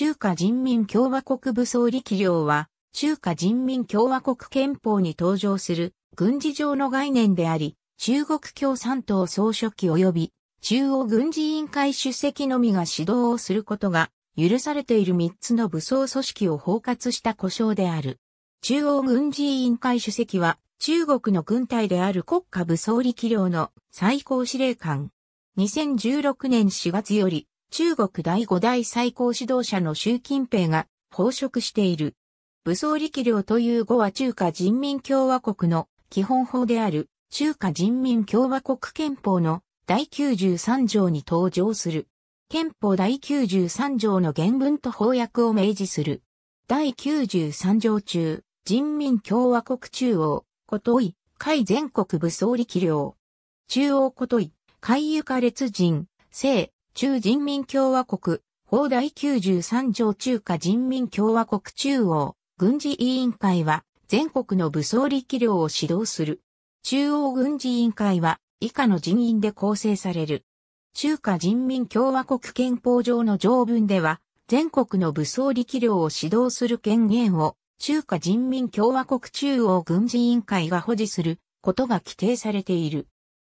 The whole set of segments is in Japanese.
中華人民共和国武装力量は、中華人民共和国憲法に登場する軍事上の概念であり、中国共産党総書記及び中央軍事委員会主席のみが指導をすることが許されている3つの武装組織を包括した故障である。中央軍事委員会主席は中国の軍隊である国家武装力量の最高司令官。2016年4月より中国第五代最高指導者の習近平が飽職している。武装力量という語は中華人民共和国の基本法である中華人民共和国憲法の第93条に登場する。憲法第93条の原文と法訳を明示する。第93条中、人民共和国中央、ことい、海全国武装力量。中央ことい、海ゆか列人、西、中人民共和国、法第93条中華人民共和国中央、軍事委員会は、全国の武装力量を指導する。中央軍事委員会は、以下の人員で構成される。中華人民共和国憲法上の条文では、全国の武装力量を指導する権限を、中華人民共和国中央軍事委員会が保持することが規定されている。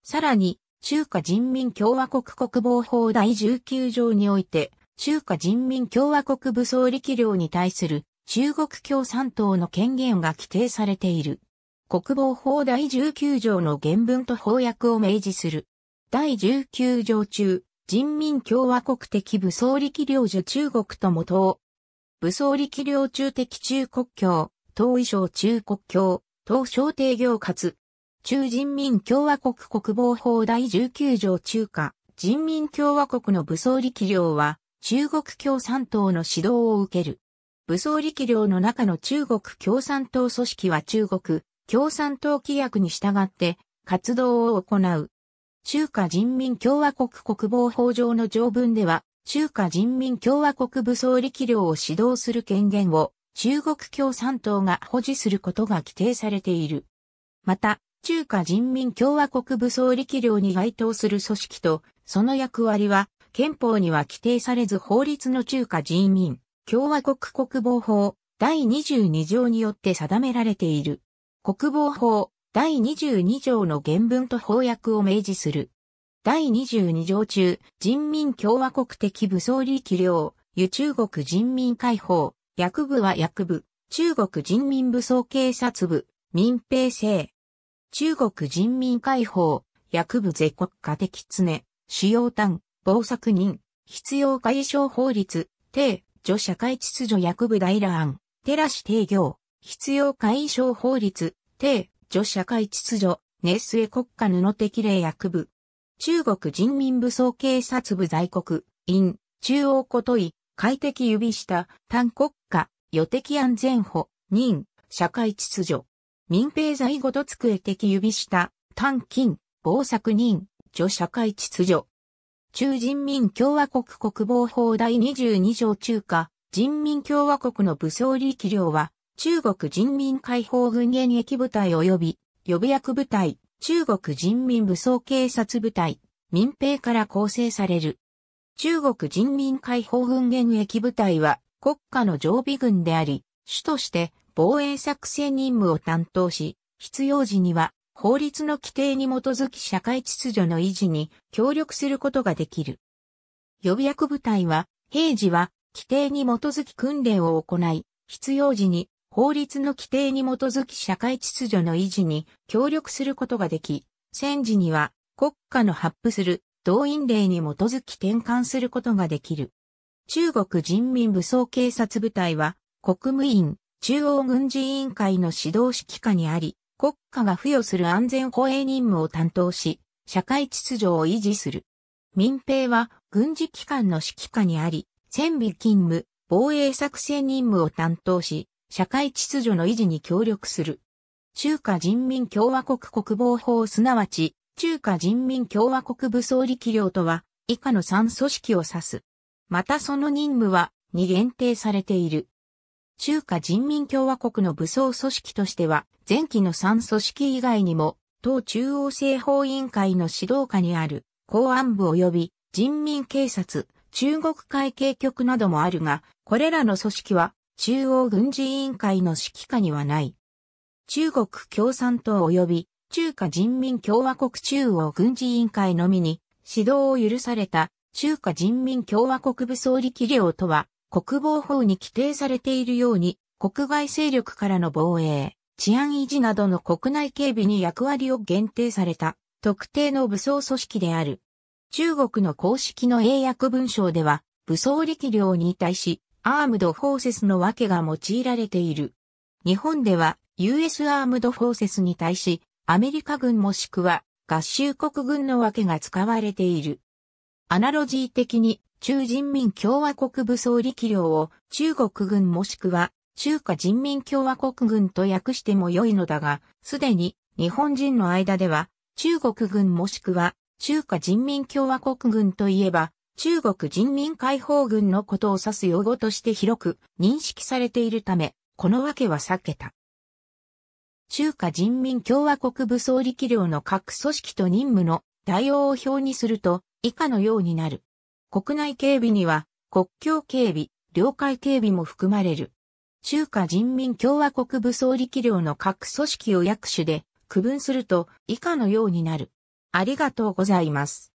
さらに、中華人民共和国国防法第19条において、中華人民共和国武装力量に対する中国共産党の権限が規定されている。国防法第19条の原文と法訳を明示する。第19条中、人民共和国的武装力量受中国とも等。武装力量中的中国共、党衣装、中国共、党小定行活、中人民共和国国防法第19条中華、人民共和国の武装力量は、中国共産党の指導を受ける。武装力量の中の中国共産党組織は中国共産党規約に従って活動を行う。中華人民共和国国防法上の条文では、中華人民共和国武装力量を指導する権限を中国共産党が保持することが規定されている。また、中華人民共和国武装力量に該当する組織と、その役割は、憲法には規定されず法律の中華人民共和国国防法第22条によって定められている。国防法第22条の原文と法訳を明示する。第22条中、人民共和国的武装力量、与中国人民解放、役部は役部、中国人民武装警察部、民兵制、中国人民解放、薬部税国家的常、主要単、防作人、必要解消法律、定、女社会秩序薬部大乱、案、照らし定行、必要解消法律、定、女社会秩序、熱末国家布的令薬部。中国人民武装警察部在国、院、中央ことい、快適指した、単国家、予的安全保、任、社会秩序、民兵在ごと机的指下、短金、防作人、著社会秩序。中人民共和国国防法第22条中華、人民共和国の武装力量は、中国人民解放軍現役部隊及び、予備役部隊、中国人民武装警察部隊、民兵から構成される。中国人民解放軍現役部隊は、国家の常備軍であり、主として、防衛作戦任務を担当し、必要時には法律の規定に基づき社会秩序の維持に協力することができる。予備役部隊は、平時は規定に基づき訓練を行い、必要時に法律の規定に基づき社会秩序の維持に協力することができ、戦時には国家の発布する動員令に基づき転換することができる。中国人民武装警察部隊は国務院、中央軍事委員会の指導指揮下にあり、国家が付与する安全保衛任務を担当し、社会秩序を維持する。民兵は軍事機関の指揮下にあり、戦備勤務、防衛作戦任務を担当し、社会秩序の維持に協力する。中華人民共和国国防法すなわち、中華人民共和国武装力量とは、以下の3組織を指す。またその任務は、に限定されている。中華人民共和国の武装組織としては、前期の3組織以外にも、党中央政法委員会の指導下にある公安部及び人民警察、中国会計局などもあるが、これらの組織は中央軍事委員会の指揮下にはない。中国共産党及び中華人民共和国中央軍事委員会のみに指導を許された中華人民共和国武装力量とは国防法に規定されているように、国外勢力からの防衛、治安維持などの国内警備に役割を限定された特定の武装組織である。中国の公式の英訳文章では、武装力量に対し、アームドフォーセスの訳が用いられている。日本では、US アームドフォーセスに対し、アメリカ軍もしくは合衆国軍の訳が使われている。アナロジー的に中人民共和国武装力量を中国軍もしくは中華人民共和国軍と訳しても良いのだが、すでに日本人の間では中国軍もしくは中華人民共和国軍といえば中国人民解放軍のことを指す用語として広く認識されているため、このわけは避けた。中華人民共和国武装力量の各組織と任務の対応を表にすると以下のようになる。国内警備には国境警備、領海警備も含まれる。中華人民共和国武装力量の各組織を役種で区分すると以下のようになる。ありがとうございます。